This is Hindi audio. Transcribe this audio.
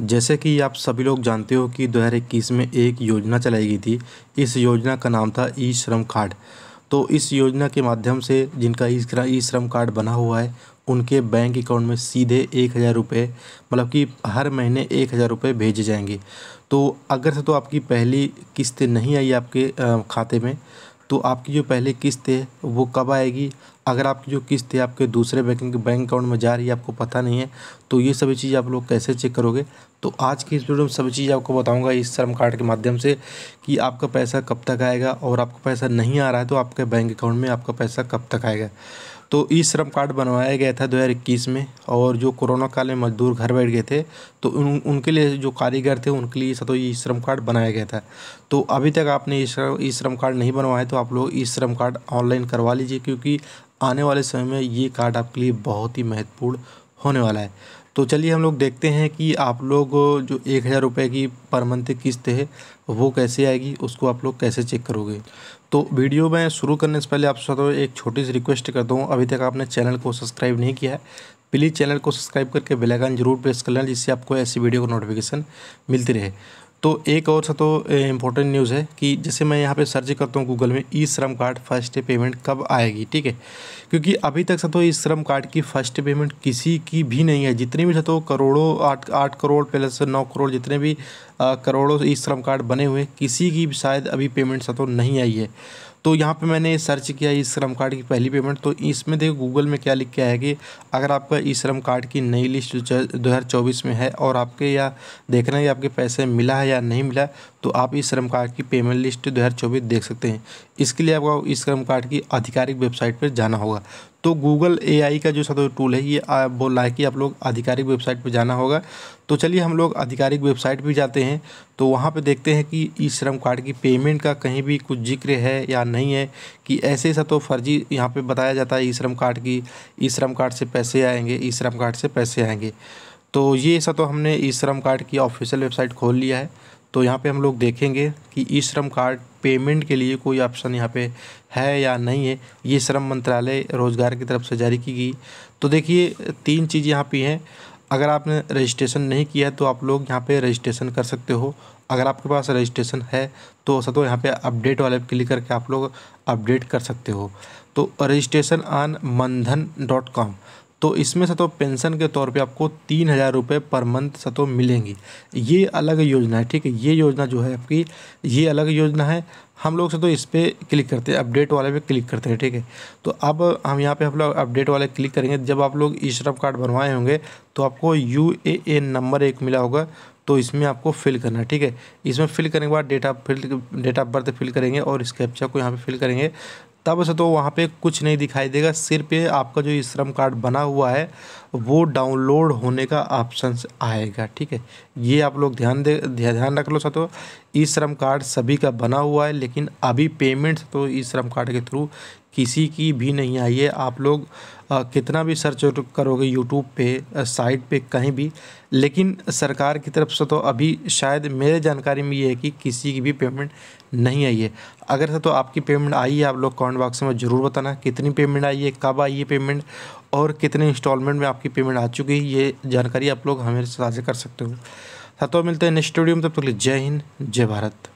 जैसे कि आप सभी लोग जानते हो कि इक्कीस में एक योजना चलाई गई थी इस योजना का नाम था ई श्रम कार्ड तो इस योजना के माध्यम से जिनका ई श्रम कार्ड बना हुआ है उनके बैंक अकाउंट में सीधे एक हज़ार रुपये मतलब कि हर महीने एक हज़ार रुपये भेजे जाएंगे तो अगर से तो आपकी पहली किस्त नहीं आई आपके खाते में तो आपकी जो पहली किस्त है वो कब आएगी अगर आपकी जो किस्त है आपके दूसरे बैंक बैंक अकाउंट में जा रही है आपको पता नहीं है तो ये सभी चीज़ आप लोग कैसे चेक करोगे तो आज की इस वीडियो में सभी चीज़ आपको बताऊंगा इस श्रम कार्ड के माध्यम से कि आपका पैसा कब तक आएगा और आपका पैसा नहीं आ रहा है तो आपके बैंक अकाउंट में आपका पैसा कब तक आएगा तो ई श्रम कार्ड बनवाया गया था दो में और जो कोरोना काल में मजदूर घर बैठ गए थे तो उन उनके लिए जो कारीगर थे उनके लिए सतो ई श्रम कार्ड बनाया गया था तो अभी तक आपने ई श्रम कार्ड नहीं बनवाया तो आप लोग ई श्रम कार्ड ऑनलाइन करवा लीजिए क्योंकि आने वाले समय में ये कार्ड आपके लिए बहुत ही महत्वपूर्ण होने वाला है तो चलिए हम लोग देखते हैं कि आप लोग जो एक हज़ार रुपये की पर मंथ किस्त है वो कैसे आएगी उसको आप लोग कैसे चेक करोगे तो वीडियो में शुरू करने से पहले आपसे तो एक छोटी सी रिक्वेस्ट करता हूँ अभी तक आपने चैनल को सब्सक्राइब नहीं किया है प्लीज़ चैनल को सब्सक्राइब करके बेलाइकन जरूर प्रेस कर लेना जिससे आपको ऐसी वीडियो का नोटिफिकेशन मिलती रहे तो एक और सा तो इम्पोर्टेंट न्यूज़ है कि जैसे मैं यहाँ पे सर्च करता हूँ गूगल में ई श्रम कार्ड फर्स्ट पेमेंट कब आएगी ठीक है क्योंकि अभी तक सतो ई श्रम कार्ड की फर्स्ट पेमेंट किसी की भी नहीं है जितनी भी सतो करोड़ों आठ आठ करोड़ प्लस नौ करोड़ जितने भी करोड़ों ई श्रम कार्ड बने हुए किसी की शायद अभी पेमेंट तो नहीं आई है तो यहाँ पे मैंने सर्च किया ई श्रम कार्ड की पहली पेमेंट तो इसमें देखो गूगल में क्या लिख के है कि अगर आपका ई श्रम कार्ड की नई लिस्ट दो हज़ार चौबीस में है और आपके या देखना है आपके पैसे मिला है या नहीं मिला तो आप ई श्रम कार्ड की पेमेंट लिस्ट दो हज़ार चौबीस देख सकते हैं इसके लिए आपको ई श्रम कार्ड की आधिकारिक वेबसाइट पर जाना होगा तो गूगल ए का जो सदर टूल है ये बोल रहा है कि आप लोग आधिकारिक वेबसाइट पर जाना होगा तो चलिए हम लोग आधिकारिक वेबसाइट भी जाते हैं तो वहाँ पे देखते हैं कि ई श्रम कार्ड की पेमेंट का कहीं भी कुछ जिक्र है या नहीं है कि ऐसे ऐसा तो फर्जी यहाँ पे बताया जाता है ई श्रम कार्ड की ई श्रम कार्ड से पैसे आएंगे ई श्रम कार्ड से पैसे आएंगे तो ये ऐसा तो हमने ई श्रम कार्ड की ऑफिशियल वेबसाइट खोल लिया है तो यहाँ पर हम लोग देखेंगे कि ई श्रम कार्ड पेमेंट के लिए कोई ऑप्शन यहाँ पे है या नहीं है ये श्रम मंत्रालय रोज़गार की तरफ से जारी की गई तो देखिए तीन चीज़ यहाँ पे हैं अगर आपने रजिस्ट्रेशन नहीं किया है तो आप लोग यहाँ पे रजिस्ट्रेशन कर सकते हो अगर आपके पास रजिस्ट्रेशन है तो सतो यहाँ पे अपडेट वाले पर क्लिक करके आप लोग अपडेट कर सकते हो तो registration on Maandhan dot com तो इसमें से तो पेंशन के तौर पे आपको तीन हज़ार रुपये पर मंथ सतो तो मिलेंगी ये अलग योजना है ठीक है ये योजना जो है आपकी ये अलग योजना है हम लोग से तो इस पर क्लिक करते हैं अपडेट वाले पे क्लिक करते हैं ठीक है तो अब हम यहाँ पे हम लोग अपडेट वाले क्लिक करेंगे जब आप लोग ई श्रम कार्ड बनवाए होंगे तो आपको यू ए एन नंबर एक मिला होगा तो इसमें आपको फिल करना है ठीक है इसमें फिल करने के बाद date of fill date of birth fill करेंगे और इस कैप्चा को यहाँ पे फिल करेंगे तब से तो वहाँ पे कुछ नहीं दिखाई देगा सिर्फ ये आपका जो श्रम कार्ड बना हुआ है वो डाउनलोड होने का ऑप्शन आएगा ठीक है ये आप लोग ध्यान दे ध्यान रख लो सतो ई श्रम कार्ड सभी का बना हुआ है लेकिन अभी पेमेंट तो ई श्रम कार्ड के थ्रू किसी की भी नहीं आई है आप लोग आ, कितना भी सर्च करोगे यूट्यूब पे साइट पे कहीं भी लेकिन सरकार की तरफ से तो अभी शायद मेरे जानकारी में ये है कि किसी की भी पेमेंट नहीं आई है अगर है तो आपकी पेमेंट आई है आप लोग कमेंट बॉक्स में ज़रूर बताना कितनी पेमेंट आई है कब आई है पेमेंट और कितने इंस्टॉलमेंट में आपकी पेमेंट आ चुकी है ये जानकारी आप लोग हमें साझा कर सकते हो तो मिलते हैं नेक्स्ट वीडियो में तब तक जय हिंद जय भारत